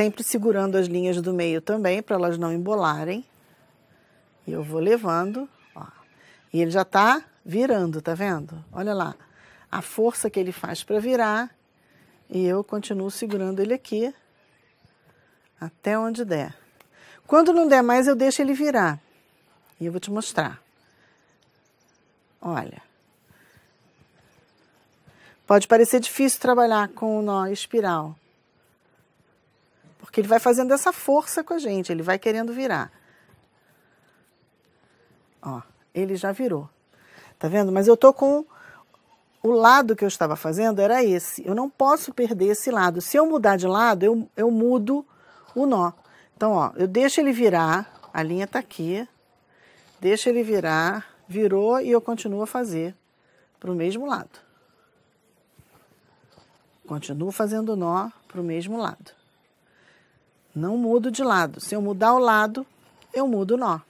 sempre segurando as linhas do meio também, para elas não embolarem. E eu vou levando, ó. E ele já tá virando, tá vendo? Olha lá, a força que ele faz para virar, e eu continuo segurando ele aqui, até onde der. Quando não der mais, eu deixo ele virar. E eu vou te mostrar. Olha. Pode parecer difícil trabalhar com o nó espiral, porque ele vai fazendo essa força com a gente, ele vai querendo virar. Ó, ele já virou. Tá vendo? Mas eu tô com o lado que eu estava fazendo era esse. Eu não posso perder esse lado. Se eu mudar de lado, eu, eu mudo o nó. Então, ó, eu deixo ele virar, a linha tá aqui, deixa ele virar, virou e eu continuo a fazer para o mesmo lado. Continuo fazendo nó para o mesmo lado. Não mudo de lado. Se eu mudar o lado, eu mudo o nó.